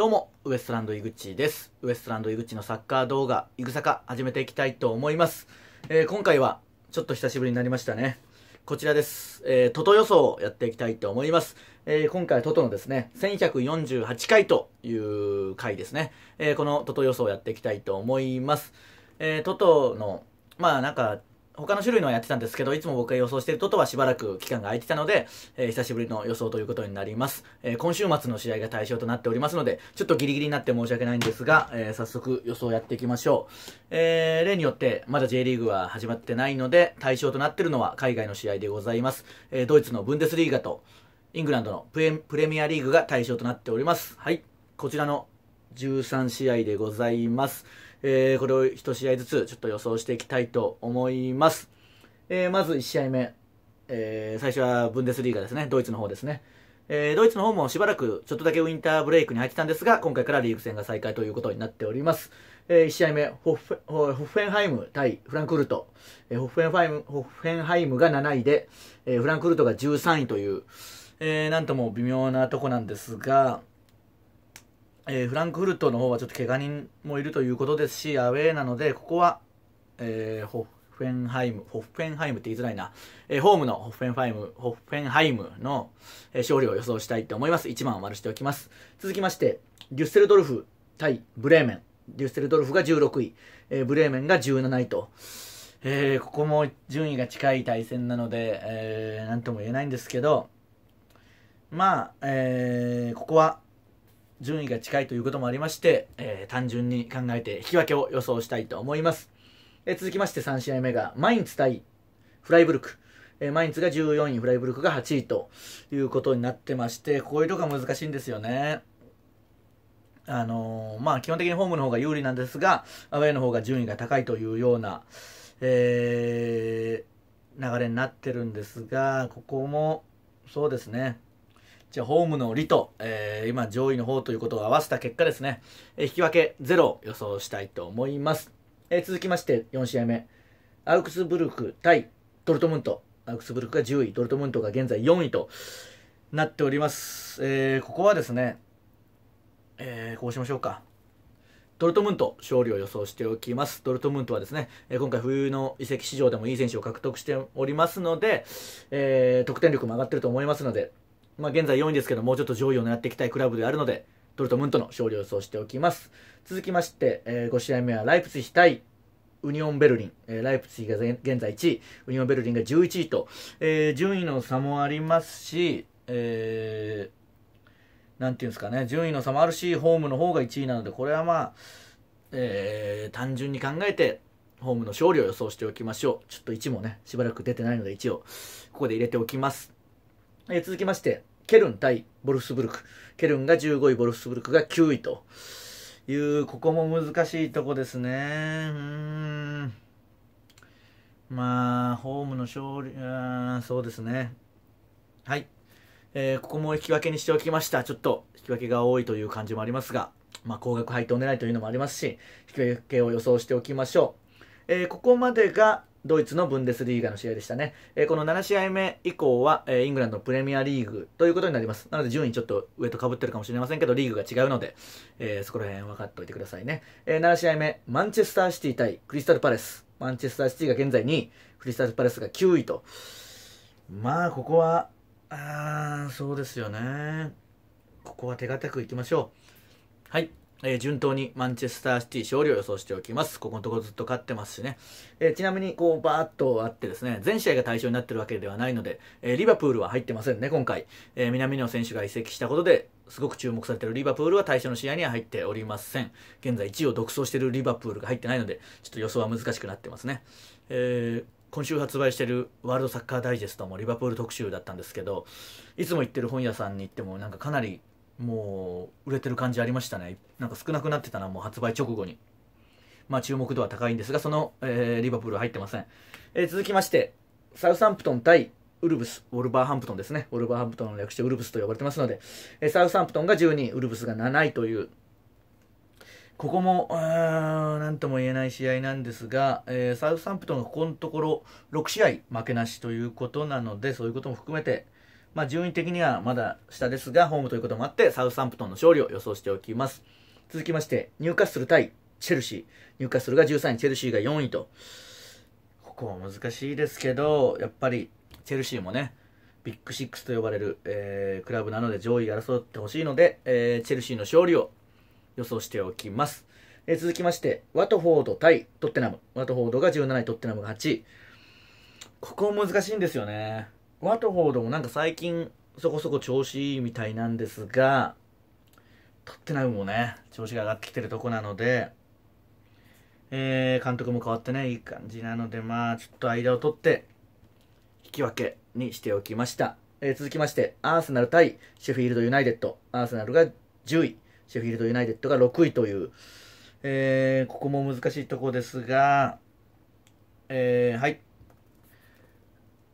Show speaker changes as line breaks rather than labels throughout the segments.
どうも、ウエストランド井口です。ウエストランド井口のサッカー動画、いぐさか始めていきたいと思います。えー、今回は、ちょっと久しぶりになりましたね。こちらです。えー、トト予想をやっていきたいと思います。えー、今回トトのですね、1148回という回ですね。えー、このトト予想をやっていきたいと思います。えー、トトの、まあなんか、他の種類のはやってたんですけど、いつも僕が予想してるととはしばらく期間が空いてたので、えー、久しぶりの予想ということになります。えー、今週末の試合が対象となっておりますので、ちょっとギリギリになって申し訳ないんですが、えー、早速予想やっていきましょう。え例によって、まだ J リーグは始まってないので、対象となってるのは海外の試合でございます。えドイツのブンデスリーガと、イングランドのプレミアリーグが対象となっております。はい。こちらの13試合でございます。えー、これを一試合ずつちょっと予想していきたいと思います。えー、まず一試合目、えー、最初はブンデスリーガですね、ドイツの方ですね。えー、ドイツの方もしばらくちょっとだけウィンターブレイクに入ってたんですが、今回からリーグ戦が再開ということになっております。えー、一試合目、ホッフホッフェンハイム対フランクフルト。えー、ホッフェンファイム、ホッフェンハイムが7位で、えー、フランクフルトが13位という、えー、なんとも微妙なとこなんですが、えー、フランクフルトの方はちょっと怪我人もいるということですし、アウェーなので、ここは、えー、ホッフェンハイム、ホッフェンハイムって言いづらいな、えー、ホームのホッフェンハイム、ホッフェンハイムの、え勝利を予想したいと思います。1番を丸しておきます。続きまして、デュッセルドルフ対ブレーメン。デュッセルドルフが16位、えブレーメンが17位と、えここも順位が近い対戦なので、えー、なんとも言えないんですけど、まあ、えー、ここは順位が近いということもありまして、えー、単純に考えて引き分けを予想したいと思います。えー、続きまして3試合目が、マインツ対フライブルク。えー、マインツが14位、フライブルクが8位ということになってまして、こういうとこが難しいんですよね。あのー、まあ、基本的にホームの方が有利なんですが、アウェーの方が順位が高いというような、えー、流れになってるんですが、ここも、そうですね。じゃあホームの利と、えー、今上位の方ということを合わせた結果ですね、えー、引き分け0を予想したいと思います、えー、続きまして4試合目アウクスブルク対ドルトムントアウクスブルクが10位ドルトムントが現在4位となっております、えー、ここはですね、えー、こうしましょうかドルトムント勝利を予想しておきます。ドルトムントはですね、え今回冬の移籍市場でもいい選手を獲得しておりますので、えー、得点力も上がってると思いますので、まあ、現在4位ですけど、もうちょっと上位を狙っていきたいクラブであるので、ドルトムントの勝利を予想しておきます。続きまして、えー、5試合目はライプツィヒ対ウニオンベルリン、えー、ライプツィが現在1位、ウニオンベルリンが11位と、えー、順位の差もありますし、えー、なんていうんですかね、順位の差もあるし、ホームの方が1位なので、これはまあ、えー、単純に考えて、ホームの勝利を予想しておきましょう。ちょっと1もね、しばらく出てないので1をここで入れておきます。えー、続きまして、ケルン対ボルフスブルク。ケルンが15位、ボルフスブルクが9位という、ここも難しいとこですね。うーん。まあ、ホームの勝利、あそうですね。はい。えー、ここも引き分けにしておきました。ちょっと引き分けが多いという感じもありますが、まあ、高額配当狙いというのもありますし、引き分けを予想しておきましょう。えー、ここまでが、ドイツのブンデスリーガの試合でしたね。えー、この7試合目以降は、えー、イングランドのプレミアリーグということになります。なので順位ちょっと上と被ってるかもしれませんけど、リーグが違うので、えー、そこら辺分かっておいてくださいね。え7試合目、マンチェスターシティ対クリスタルパレス。マンチェスターシティが現在2位、クリスタルパレスが9位と。まあ、ここは、あー、そうですよね。ここは手堅くいきましょう。はい。えー、順当にマンチェスターシティ勝利を予想しておきます。ここのところずっと勝ってますしね。えー、ちなみに、こう、バーっとあってですね、全試合が対象になってるわけではないので、えー、リバプールは入ってませんね、今回。え南野選手が移籍したことで、すごく注目されているリバプールは対象の試合には入っておりません。現在1位を独走しているリバプールが入ってないので、ちょっと予想は難しくなってますね。えー今週発売してるワールドサッカーダイジェストもリバプール特集だったんですけどいつも行ってる本屋さんに行ってもなんかかなりもう売れてる感じありましたねなんか少なくなってたなもう発売直後にまあ注目度は高いんですがその、えー、リバプール入ってません、えー、続きましてサウサンプトン対ウルブス、ウォルバーハンプトンですね。ウォルバーハンプトンの略してウルブスと呼ばれてますので、えー、サウサンプトンが12位、ウルブスが7位という、ここも、なんとも言えない試合なんですが、えー、サウサンプトンがここのところ6試合負けなしということなので、そういうことも含めて、まあ、順位的にはまだ下ですが、ホームということもあって、サウサンプトンの勝利を予想しておきます。続きまして、ニューカッスル対チェルシー。ニューカッスルが13位、チェルシーが4位と。ここは難しいですけど、やっぱり、チェルシーもね、ビッグシックスと呼ばれる、えー、クラブなので上位争ってほしいので、えー、チェルシーの勝利を予想しておきます。えー、続きまして、ワトフォード対トッテナム。ワトフォードが17位、トッテナムが8位。ここ難しいんですよね。ワトフォードもなんか最近そこそこ調子いいみたいなんですが、トッテナムもね、調子が上がってきてるとこなので、えー、監督も変わってね、いい感じなので、まあ、ちょっと間を取って、引き分けにしておきました。えー、続きまして、アーセナル対シェフィールドユナイテッド。アーセナルが10位、シェフィールドユナイテッドが6位という、えー、ここも難しいとこですが、えー、はい。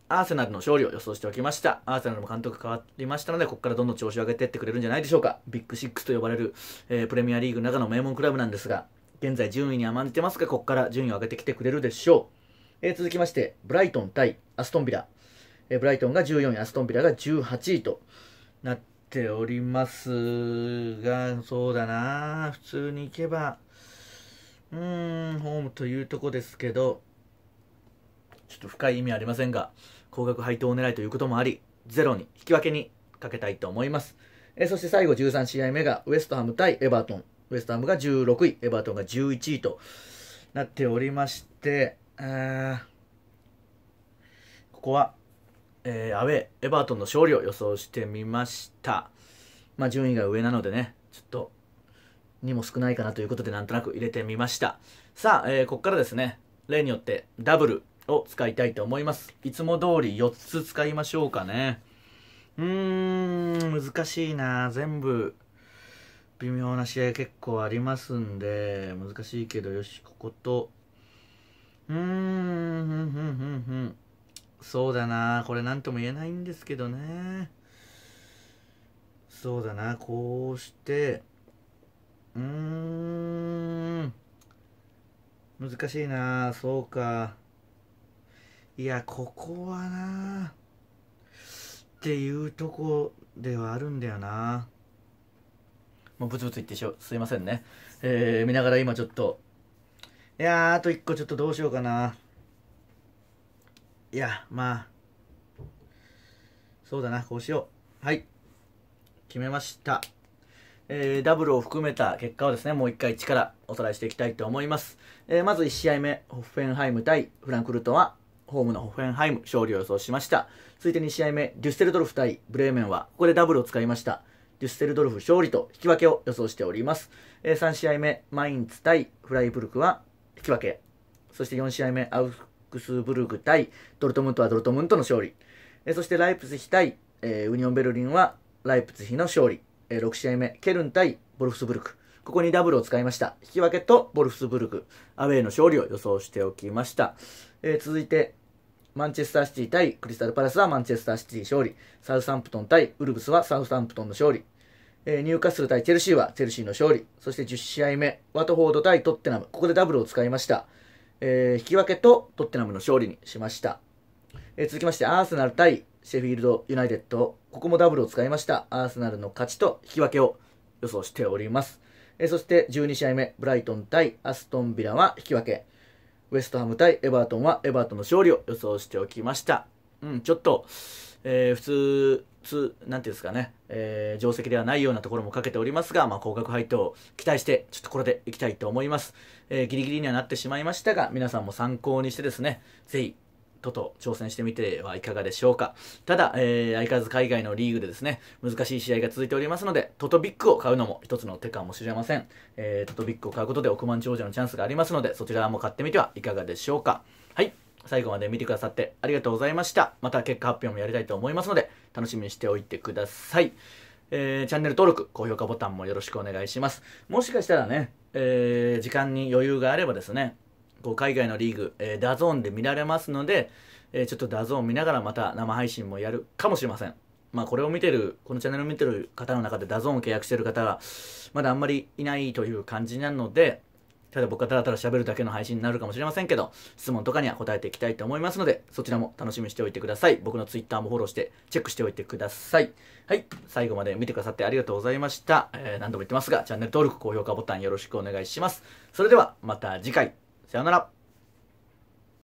アーセナルの勝利を予想しておきました。アーセナルも監督変わりましたので、ここからどんどん調子を上げていってくれるんじゃないでしょうか。ビッグシックスと呼ばれる、えー、プレミアリーグの中の名門クラブなんですが、現在順位に甘んじてますが、ここから順位を上げてきてくれるでしょう。えー、続きまして、ブライトン対アストンビラ。えー、ブライトンが14位、アストンビラが18位となっておりますが、そうだな普通に行けば、うーん、ホームというとこですけど、ちょっと深い意味ありませんが、高額配当を狙いということもあり、ゼロに、引き分けにかけたいと思います。えそして最後13試合目が、ウエストハム対エバートン。ウエストハムが16位、エバートンが11位となっておりまして、ここは、えー、アウェー、エバートンの勝利を予想してみました。まあ、順位が上なのでね、ちょっと、にも少ないかなということで、なんとなく入れてみました。さあ、えー、ここからですね、例によってダブルを使いたいと思います。いつも通り4つ使いましょうかね。うーん、難しいな。全部、微妙な試合結構ありますんで、難しいけど、よし、ここと、うーん、ふんふんふんふん。そうだな。これ何とも言えないんですけどね。そうだな。こうして、うーん。難しいな。そうか。いやここはなっていうとこではあるんだよなもうブツブツ言ってしょすいませんねえー、見ながら今ちょっといやあと1個ちょっとどうしようかないやまあそうだなこうしようはい決めましたえー、ダブルを含めた結果をですね、もう一回一からおさらいしていきたいと思います。えー、まず1試合目、ホッフェンハイム対フランクフルトはホームのホフェンハイム勝利を予想しました。続いて2試合目、デュッセルドルフ対ブレーメンは、ここでダブルを使いました。デュッセルドルフ勝利と引き分けを予想しております。えー、3試合目、マインツ対フライブルクは引き分け。そして4試合目、アウクスブルク対ドルトムントはドルトムントの勝利。えー、そしてライプツヒ対、えー、ウニオンベルリンはライプツヒの勝利。えー、6試合目、ケルン対ボルフスブルク。ここにダブルを使いました。引き分けとボルフスブルク、アウェイの勝利を予想しておきました。えー、続いて、マンチェスターシティ対クリスタルパレスはマンチェスターシティ勝利。サウサンプトン対ウルブスはサウサンプトンの勝利。えー、ニューカッスル対チェルシーはチェルシーの勝利。そして10試合目、ワトフォード対トッテナム。ここでダブルを使いました。えー、引き分けとトッテナムの勝利にしました。えー、続きまして、アーセナル対シェフィールドユナイテッド。ここもダブルを使いました。アーセナルの勝ちと引き分けを予想しております。えそして12試合目、ブライトン対アストンビラは引き分け。ウェストハム対エバートンはエバートンの勝利を予想しておきました。うん、ちょっと、えー、普通、な何ていうんですかね、えー、定石ではないようなところもかけておりますが、まあ、高額配当を期待して、ちょっとこれでいきたいと思います。えー、ギリギリにはなってしまいましたが、皆さんも参考にしてですね、ぜひとと挑戦してみてはいかがでしょうか。ただ、えー、相変わらず海外のリーグでですね、難しい試合が続いておりますので、トトビックを買うのも一つの手かもしれません。えー、トトビックを買うことで億万長者のチャンスがありますので、そちらも買ってみてはいかがでしょうか。はい。最後まで見てくださってありがとうございました。また結果発表もやりたいと思いますので、楽しみにしておいてください。えー、チャンネル登録、高評価ボタンもよろしくお願いします。もしかしたらね、えー、時間に余裕があればですね、こう海外のリーグ、えー、ダゾーンで見られますので、えー、ちょっとダゾーン見ながらまた生配信もやるかもしれません。まあこれを見てる、このチャンネルを見てる方の中でダゾーンを契約してる方は、まだあんまりいないという感じなので、ただ僕がただただ喋るだけの配信になるかもしれませんけど、質問とかには答えていきたいと思いますので、そちらも楽しみにしておいてください。僕の Twitter もフォローして、チェックしておいてください。はい。最後まで見てくださってありがとうございました。えー、何度も言ってますが、チャンネル登録、高評価ボタンよろしくお願いします。それでは、また次回。さよなら